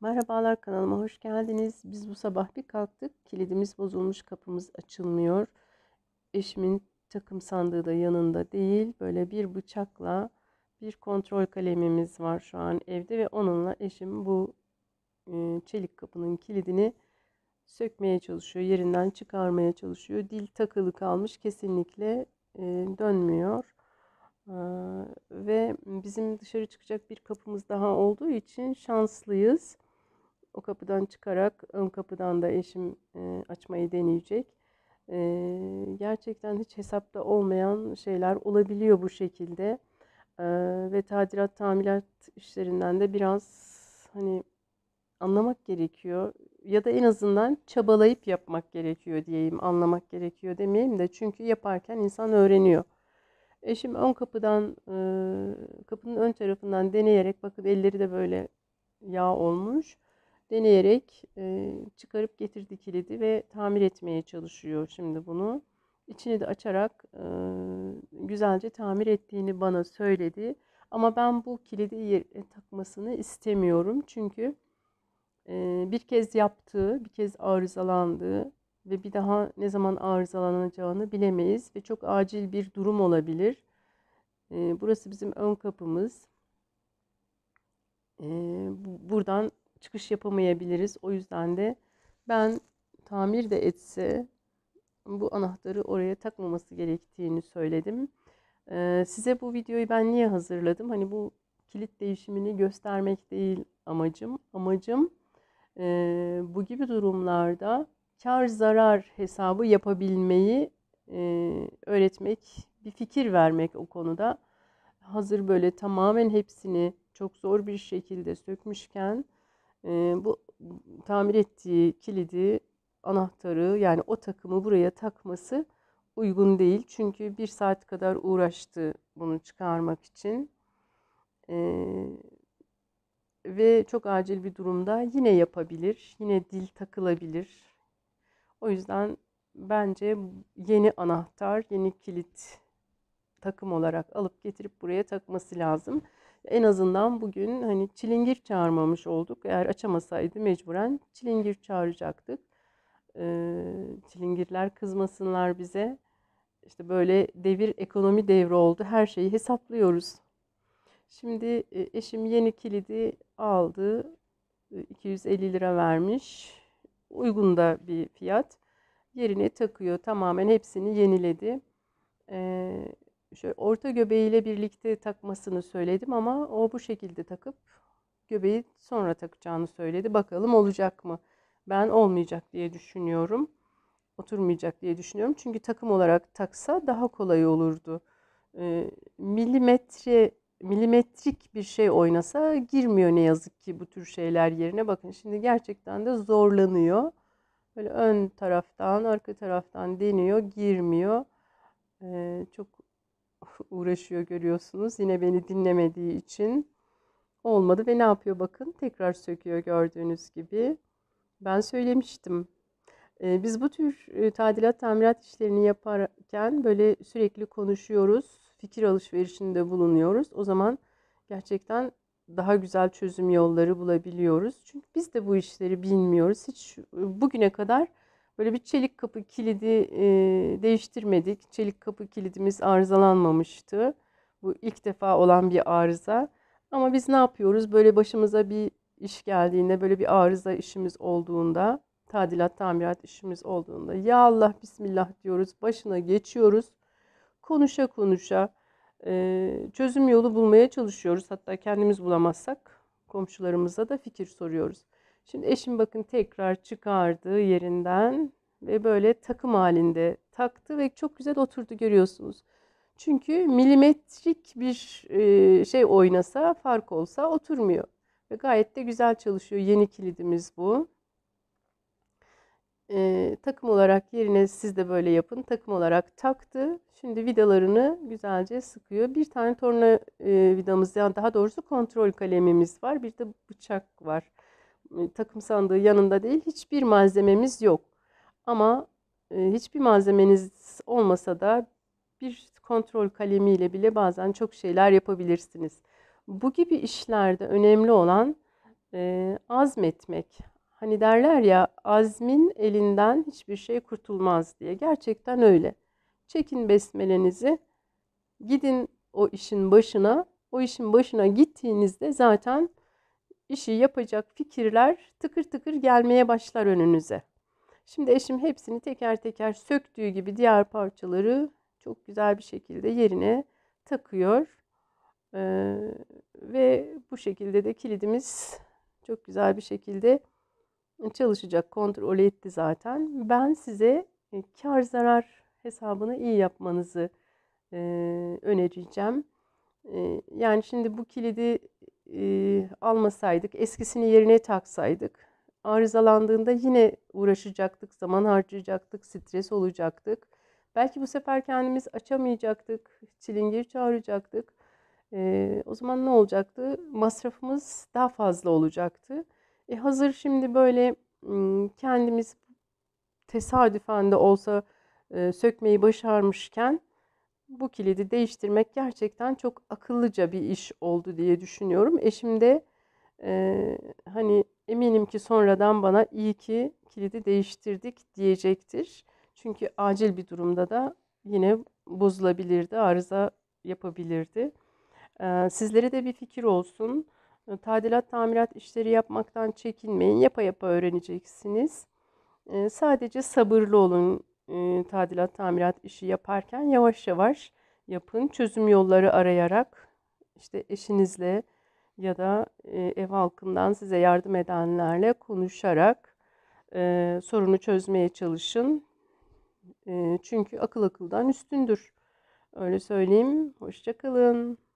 Merhabalar kanalıma hoş geldiniz. Biz bu sabah bir kalktık. Kilidimiz bozulmuş, kapımız açılmıyor. Eşimin takım sandığı da yanında değil. Böyle bir bıçakla bir kontrol kalemimiz var şu an evde ve onunla eşim bu e, çelik kapının kilidini sökmeye çalışıyor, yerinden çıkarmaya çalışıyor. Dil takılı kalmış, kesinlikle e, dönmüyor. Ve bizim dışarı çıkacak bir kapımız daha olduğu için şanslıyız. O kapıdan çıkarak ön kapıdan da eşim e, açmayı deneyecek. E, gerçekten hiç hesapta olmayan şeyler olabiliyor bu şekilde. E, ve tadilat, tamilat işlerinden de biraz hani anlamak gerekiyor. Ya da en azından çabalayıp yapmak gerekiyor diyeyim. Anlamak gerekiyor demeyeyim de çünkü yaparken insan öğreniyor. Eşim ön kapıdan e, kapının ön tarafından deneyerek bakıp elleri de böyle yağ olmuş deneyerek e, çıkarıp getirdi kilidi ve tamir etmeye çalışıyor şimdi bunu. İçini de açarak e, güzelce tamir ettiğini bana söyledi. Ama ben bu kilidi e, takmasını istemiyorum. Çünkü e, bir kez yaptığı, bir kez arızalandığı ve bir daha ne zaman arızalanacağını bilemeyiz. Ve çok acil bir durum olabilir. E, burası bizim ön kapımız. E, buradan çıkış yapamayabiliriz. O yüzden de ben tamir de etse bu anahtarı oraya takmaması gerektiğini söyledim. Ee, size bu videoyu ben niye hazırladım? Hani bu kilit değişimini göstermek değil amacım. Amacım e, bu gibi durumlarda kar zarar hesabı yapabilmeyi e, öğretmek, bir fikir vermek o konuda. Hazır böyle tamamen hepsini çok zor bir şekilde sökmüşken e, bu tamir ettiği kilidi, anahtarı yani o takımı buraya takması uygun değil. Çünkü bir saat kadar uğraştı bunu çıkarmak için. E, ve çok acil bir durumda yine yapabilir, yine dil takılabilir. O yüzden bence yeni anahtar, yeni kilit takım olarak alıp getirip buraya takması lazım en azından bugün hani çilingir çağırmamış olduk. Eğer açamasaydı mecburen çilingir çağıracaktık. Ee, çilingirler kızmasınlar bize. İşte böyle devir ekonomi devri oldu. Her şeyi hesaplıyoruz. Şimdi e, eşim yeni kilidi aldı. 250 e, lira vermiş. Uygun da bir fiyat. Yerine takıyor. Tamamen hepsini yeniledi. Ee, şöyle orta göbeğiyle birlikte takmasını söyledim ama o bu şekilde takıp göbeği sonra takacağını söyledi. Bakalım olacak mı? Ben olmayacak diye düşünüyorum. Oturmayacak diye düşünüyorum. Çünkü takım olarak taksa daha kolay olurdu. E, ee, milimetre milimetrik bir şey oynasa girmiyor ne yazık ki bu tür şeyler yerine. Bakın şimdi gerçekten de zorlanıyor. Böyle ön taraftan, arka taraftan deniyor, girmiyor. Ee, çok uğraşıyor görüyorsunuz. Yine beni dinlemediği için olmadı ve ne yapıyor bakın tekrar söküyor gördüğünüz gibi. Ben söylemiştim. Ee, biz bu tür e, tadilat tamirat işlerini yaparken böyle sürekli konuşuyoruz. Fikir alışverişinde bulunuyoruz. O zaman gerçekten daha güzel çözüm yolları bulabiliyoruz. Çünkü biz de bu işleri bilmiyoruz. Hiç bugüne kadar Böyle bir çelik kapı kilidi e, değiştirmedik. Çelik kapı kilidimiz arızalanmamıştı. Bu ilk defa olan bir arıza. Ama biz ne yapıyoruz? Böyle başımıza bir iş geldiğinde, böyle bir arıza işimiz olduğunda, tadilat, tamirat işimiz olduğunda ya Allah bismillah diyoruz, başına geçiyoruz. Konuşa konuşa e, çözüm yolu bulmaya çalışıyoruz. Hatta kendimiz bulamazsak komşularımıza da fikir soruyoruz. Şimdi eşim bakın tekrar çıkardı yerinden ve böyle takım halinde taktı ve çok güzel oturdu görüyorsunuz. Çünkü milimetrik bir e, şey oynasa, fark olsa oturmuyor. Ve gayet de güzel çalışıyor. Yeni kilidimiz bu. Ee, takım olarak yerine siz de böyle yapın. Takım olarak taktı. Şimdi vidalarını güzelce sıkıyor. Bir tane torna e, vidamız, yani daha doğrusu kontrol kalemimiz var. Bir de bıçak var takım sandığı yanında değil hiçbir malzememiz yok. Ama e, hiçbir malzemeniz olmasa da bir kontrol kalemiyle bile bazen çok şeyler yapabilirsiniz. Bu gibi işlerde önemli olan e, azmetmek. Hani derler ya azmin elinden hiçbir şey kurtulmaz diye. Gerçekten öyle. Çekin besmelenizi. Gidin o işin başına. O işin başına gittiğinizde zaten işi yapacak fikirler tıkır tıkır gelmeye başlar önünüze. Şimdi eşim hepsini teker teker söktüğü gibi diğer parçaları çok güzel bir şekilde yerine takıyor. Ee, ve bu şekilde de kilidimiz çok güzel bir şekilde çalışacak. Kontrol etti zaten. Ben size e, kar zarar hesabını iyi yapmanızı e, önereceğim. E, yani şimdi bu kilidi e, almasaydık, eskisini yerine taksaydık, arızalandığında yine uğraşacaktık, zaman harcayacaktık, stres olacaktık. Belki bu sefer kendimiz açamayacaktık, çilingir çağıracaktık. E, o zaman ne olacaktı? Masrafımız daha fazla olacaktı. E, hazır şimdi böyle kendimiz tesadüfen de olsa e, sökmeyi başarmışken bu kilidi değiştirmek gerçekten çok akıllıca bir iş oldu diye düşünüyorum. Eşim de e, hani eminim ki sonradan bana iyi ki kilidi değiştirdik diyecektir. Çünkü acil bir durumda da yine bozulabilirdi, arıza yapabilirdi. E, sizlere de bir fikir olsun. tadilat, tamirat işleri yapmaktan çekinmeyin. Yapa yapa öğreneceksiniz. E, sadece sabırlı olun e, tadilat tamirat işi yaparken yavaş yavaş yapın. Çözüm yolları arayarak işte eşinizle ya da e, ev halkından size yardım edenlerle konuşarak e, sorunu çözmeye çalışın. E, çünkü akıl akıldan üstündür. Öyle söyleyeyim. Hoşçakalın.